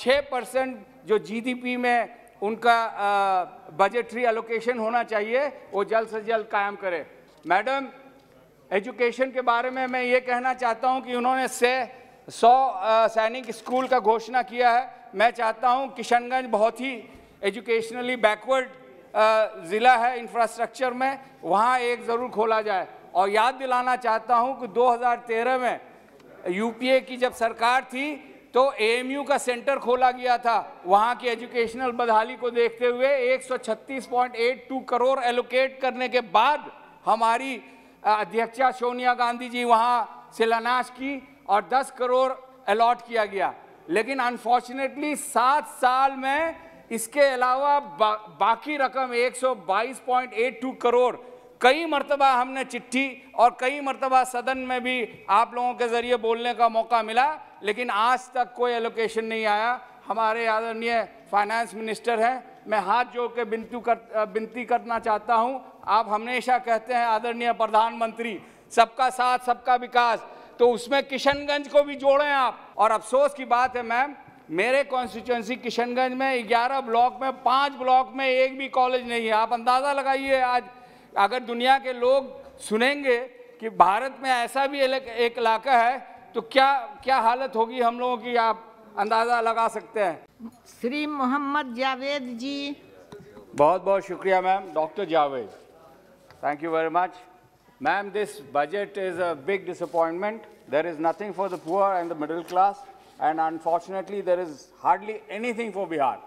छः परसेंट जो जीडीपी में उनका बजटरी एलोकेशन होना चाहिए वो जल्द से जल्द कायम करें मैडम एजुकेशन के बारे में मैं ये कहना चाहता हूँ कि उन्होंने से सौ सैनिक स्कूल का घोषणा किया है मैं चाहता हूँ किशनगंज बहुत ही एजुकेशनली बैकवर्ड ज़िला है इंफ्रास्ट्रक्चर में वहाँ एक ज़रूर खोला जाए और याद दिलाना चाहता हूँ कि 2013 में यूपीए की जब सरकार थी तो एएमयू का सेंटर खोला गया था वहाँ की एजुकेशनल बदहाली को देखते हुए 136.82 करोड़ एलोकेट करने के बाद हमारी अध्यक्षा सोनिया गांधी जी वहाँ शिलान्यास की और 10 करोड़ अलॉट किया गया लेकिन अनफॉर्चुनेटली सात साल में इसके अलावा बा, बाकी रकम 122.82 करोड़ कई मरतबा हमने चिट्ठी और कई मरतबा सदन में भी आप लोगों के ज़रिए बोलने का मौका मिला लेकिन आज तक कोई एलोकेशन नहीं आया हमारे आदरणीय फाइनेंस मिनिस्टर हैं मैं हाथ जोड़ के बिनती कर बिनती करना चाहता हूं आप हमेशा कहते हैं आदरणीय प्रधानमंत्री सबका साथ सबका विकास तो उसमें किशनगंज को भी जोड़ें आप और अफसोस की बात है मैम मेरे कॉन्स्टिट्यूंसी किशनगंज में ग्यारह ब्लॉक में पाँच ब्लॉक में एक भी कॉलेज नहीं है आप अंदाज़ा लगाइए आज अगर दुनिया के लोग सुनेंगे कि भारत में ऐसा भी एक इलाका है तो क्या क्या हालत होगी हम लोगों की आप अंदाज़ा लगा सकते हैं श्री मोहम्मद जावेद जी बहुत बहुत शुक्रिया ma'am doctor Javed thank you very much ma'am this budget is a big disappointment there is nothing for the poor and the middle class and unfortunately there is hardly anything for Bihar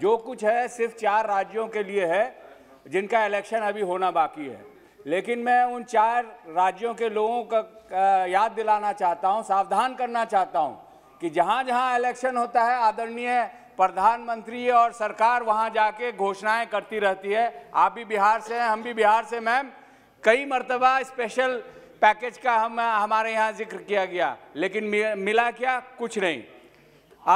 जो कुछ है सिर्फ चार राज्यों के लिए है जिनका इलेक्शन अभी होना बाकी है लेकिन मैं उन चार राज्यों के लोगों का याद दिलाना चाहता हूँ सावधान करना चाहता हूँ कि जहाँ जहाँ इलेक्शन होता है आदरणीय प्रधानमंत्री और सरकार वहाँ जाके घोषणाएं करती रहती है आप भी बिहार से हैं हम भी बिहार से मैम कई मरतबा स्पेशल पैकेज का हम हमारे यहाँ जिक्र किया गया लेकिन मिला क्या कुछ नहीं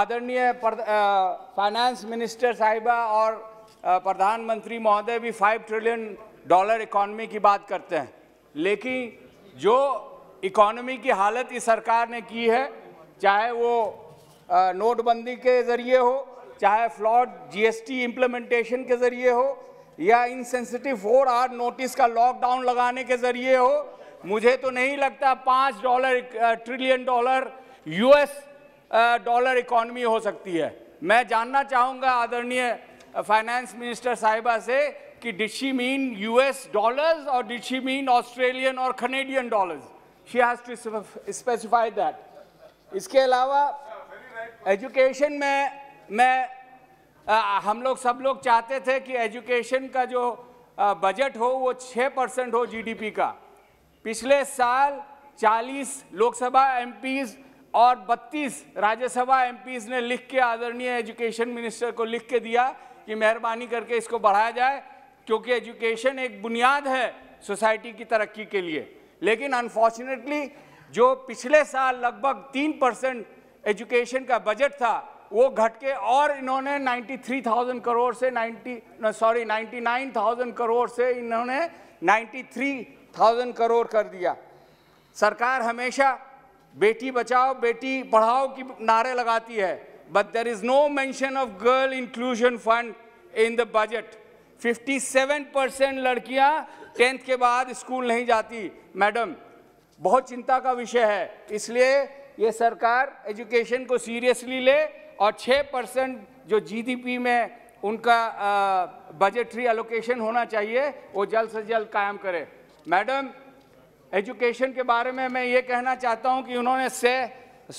आदरणीय फाइनेंस मिनिस्टर साहिबा और प्रधानमंत्री महोदय भी फाइव ट्रिलियन डॉलर इकोनॉमी की बात करते हैं लेकिन जो इकोनॉमी की हालत इस सरकार ने की है चाहे वो नोटबंदी के ज़रिए हो चाहे फ्लॉड जीएसटी इम्प्लीमेंटेशन के ज़रिए हो या इनसेंसिटिव फोर आर नोटिस का लॉकडाउन लगाने के ज़रिए हो मुझे तो नहीं लगता पाँच dollar trillion dollar US dollar economy हो सकती है मैं जानना चाहूँगा आदरणीय फाइनेंस मिनिस्टर साहिबा से कि did she mean US dollars और डिड शी मीन ऑस्ट्रेलियन और Canadian dollars she has to specify that इसके अलावा एजुकेशन में मैं आ, हम लोग सब लोग चाहते थे कि एजुकेशन का जो बजट हो वो 6 परसेंट हो जीडीपी का पिछले साल 40 लोकसभा एमपीज़ और 32 राज्यसभा एमपीज ने लिख के आदरणीय एजुकेशन मिनिस्टर को लिख के दिया कि मेहरबानी करके इसको बढ़ाया जाए क्योंकि एजुकेशन एक बुनियाद है सोसाइटी की तरक्की के लिए लेकिन अनफॉर्चुनेटली जो पिछले साल लगभग तीन परसेंट एजुकेशन का बजट था वो घट के और इन्होंने 93,000 करोड़ से 90 सॉरी 99,000 करोड़ से इन्होंने 93,000 करोड़ कर दिया सरकार हमेशा बेटी बचाओ बेटी पढ़ाओ की नारे लगाती है but there is no mention of girl inclusion fund in the budget 57 percent लड़कियां टेंथ के बाद स्कूल नहीं जाती मैडम बहुत चिंता का विषय है इसलिए ये सरकार एजुकेशन को सीरियसली ले और 6 परसेंट जो जीडीपी में उनका बजटरी एलोकेशन होना चाहिए वो जल्द से जल्द कायम करे मैडम एजुकेशन के बारे में मैं ये कहना चाहता हूँ कि उन्होंने से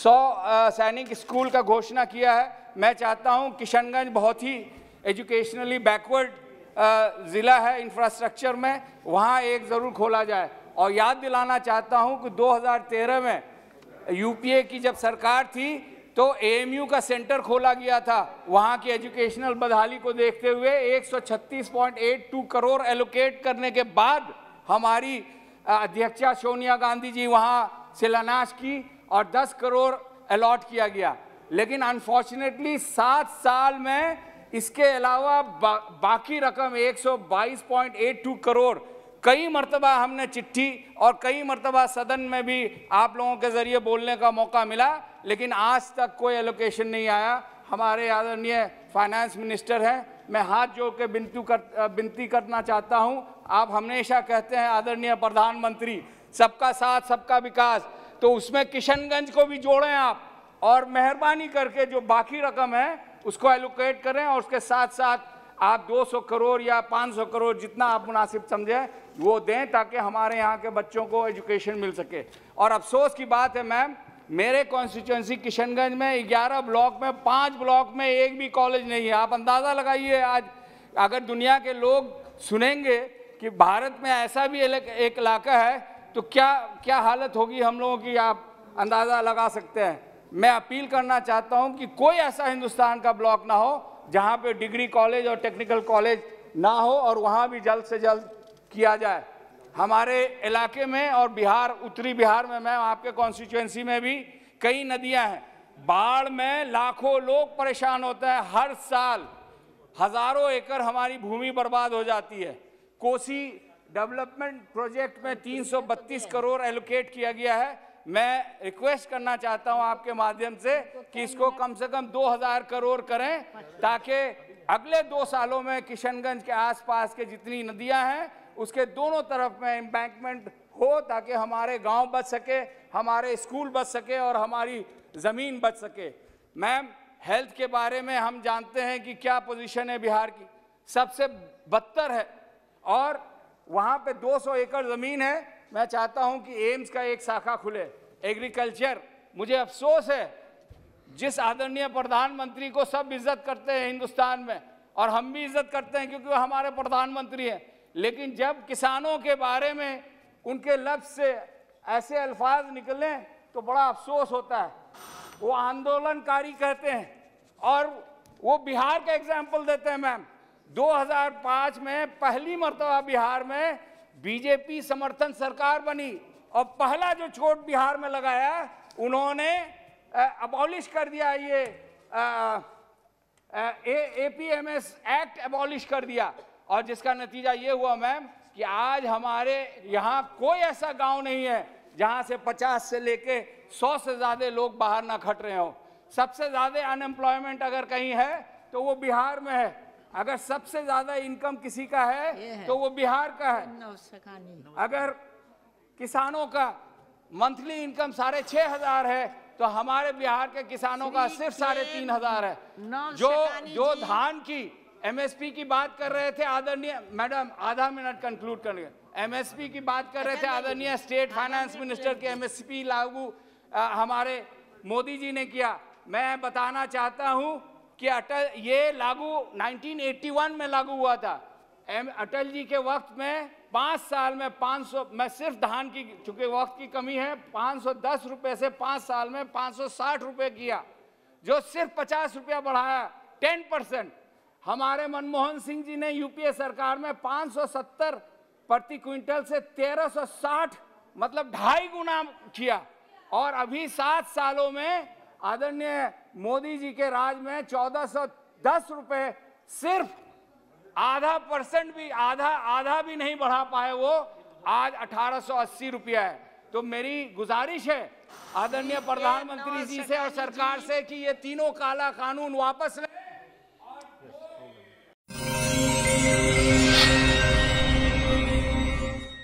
सौ सैनिक स्कूल का घोषणा किया है मैं चाहता हूँ किशनगंज बहुत ही एजुकेशनली बैकवर्ड ज़िला है इंफ्रास्ट्रक्चर में वहाँ एक ज़रूर खोला जाए और याद दिलाना चाहता हूँ कि 2013 में यूपीए की जब सरकार थी तो एएमयू का सेंटर खोला गया था वहाँ की एजुकेशनल बदहाली को देखते हुए 136.82 करोड़ एलोकेट करने के बाद हमारी अध्यक्षा सोनिया गांधी जी वहाँ शिलान्यास की और 10 करोड़ अलॉट किया गया लेकिन अनफॉर्चुनेटली सात साल में इसके अलावा बा, बाकी रकम 122.82 करोड़ कई मरतबा हमने चिट्ठी और कई मरतबा सदन में भी आप लोगों के ज़रिए बोलने का मौका मिला लेकिन आज तक कोई एलोकेशन नहीं आया हमारे आदरणीय फाइनेंस मिनिस्टर हैं मैं हाथ जोड़ के बिनती कर बिनती करना चाहता हूं आप हमेशा कहते हैं आदरणीय प्रधानमंत्री सबका साथ सबका विकास तो उसमें किशनगंज को भी जोड़ें आप और मेहरबानी करके जो बाकी रकम है उसको एलोकेट करें और उसके साथ साथ आप 200 करोड़ या 500 करोड़ जितना आप मुनासिब समझें वो दें ताकि हमारे यहाँ के बच्चों को एजुकेशन मिल सके और अफसोस की बात है मैम मेरे कॉन्स्टिट्यूंसी किशनगंज में 11 ब्लॉक में पाँच ब्लॉक में एक भी कॉलेज नहीं है आप अंदाज़ा लगाइए आज अगर दुनिया के लोग सुनेंगे कि भारत में ऐसा भी एक इलाका है तो क्या क्या हालत होगी हम लोगों की आप अंदाज़ा लगा सकते हैं मैं अपील करना चाहता हूं कि कोई ऐसा हिंदुस्तान का ब्लॉक ना हो जहां पे डिग्री कॉलेज और टेक्निकल कॉलेज ना हो और वहां भी जल्द से जल्द किया जाए हमारे इलाके में और बिहार उत्तरी बिहार में मैं आपके कॉन्स्टिट्यूएंसी में भी कई नदियां हैं बाढ़ में लाखों लोग परेशान होते हैं हर साल हजारों एकड़ हमारी भूमि बर्बाद हो जाती है कोसी डेवलपमेंट प्रोजेक्ट में 332 करोड़ एलोकेट किया गया है मैं रिक्वेस्ट करना चाहता हूं आपके माध्यम से कि इसको कम से कम 2000 करोड़ करें ताकि अगले दो सालों में किशनगंज के आसपास के जितनी नदियां हैं उसके दोनों तरफ में एम्बैंकमेंट हो ताकि हमारे गांव बच सके हमारे स्कूल बच सके और हमारी ज़मीन बच सके मैम हेल्थ के बारे में हम जानते हैं कि क्या पोजिशन है बिहार की सबसे बदतर है और वहाँ पे 200 एकड़ ज़मीन है मैं चाहता हूं कि एम्स का एक शाखा खुले एग्रीकल्चर मुझे अफसोस है जिस आदरणीय प्रधानमंत्री को सब इज्जत करते हैं हिंदुस्तान में और हम भी इज्जत करते हैं क्योंकि वो हमारे प्रधानमंत्री हैं लेकिन जब किसानों के बारे में उनके लफ्ज से ऐसे अल्फाज निकलें तो बड़ा अफसोस होता है वो आंदोलनकारी कहते हैं और वो बिहार का एग्जाम्पल देते हैं मैम 2005 में पहली मरतबा बिहार में बीजेपी समर्थन सरकार बनी और पहला जो छोट बिहार में लगाया उन्होंने अबॉलिश कर दिया ये A P M S act abolish कर दिया और जिसका नतीजा ये हुआ मैम कि आज हमारे यहाँ कोई ऐसा गांव नहीं है जहाँ से 50 से लेके 100 से ज़्यादा लोग बाहर ना खट रहे हो सबसे ज़्यादा अनएम्प्लॉयमेंट अगर कहीं है तो वो बिहार में है अगर सबसे ज्यादा इनकम किसी का है, है तो वो बिहार का है अगर किसानों का मंथली इनकम साढ़े छह हजार है तो हमारे बिहार के किसानों का सिर्फ साढ़े तीन हजार है जो जो धान की एमएसपी की बात कर रहे थे आदरणीय मैडम आधा मिनट कंक्लूड करेंगे एमएसपी की बात कर रहे थे आदरणीय स्टेट फाइनेंस मिनिस्टर के एमएसपी लागू हमारे मोदी जी ने किया मैं बताना चाहता हूं कि अटल ये लागू 1981 में लागू हुआ था एम अटल जी के वक्त में पाँच साल में 500 मैं सिर्फ धान की चूंकि वक्त की कमी है 510 रुपए से पाँच साल में 560 रुपए किया जो सिर्फ 50 रुपया बढ़ाया 10 परसेंट हमारे मनमोहन सिंह जी ने यूपीए सरकार में 570 प्रति क्विंटल से 1360 मतलब ढाई गुना किया और अभी सात सालों में आदरणीय मोदी जी के राज में चौदह सौ दस रुपए सिर्फ आधा परसेंट भी आधा आधा भी नहीं बढ़ा पाए वो आज अठारह अस्सी रुपया है तो मेरी गुजारिश है आदरणीय प्रधानमंत्री जी से और सरकार से कि ये तीनों काला कानून वापस ले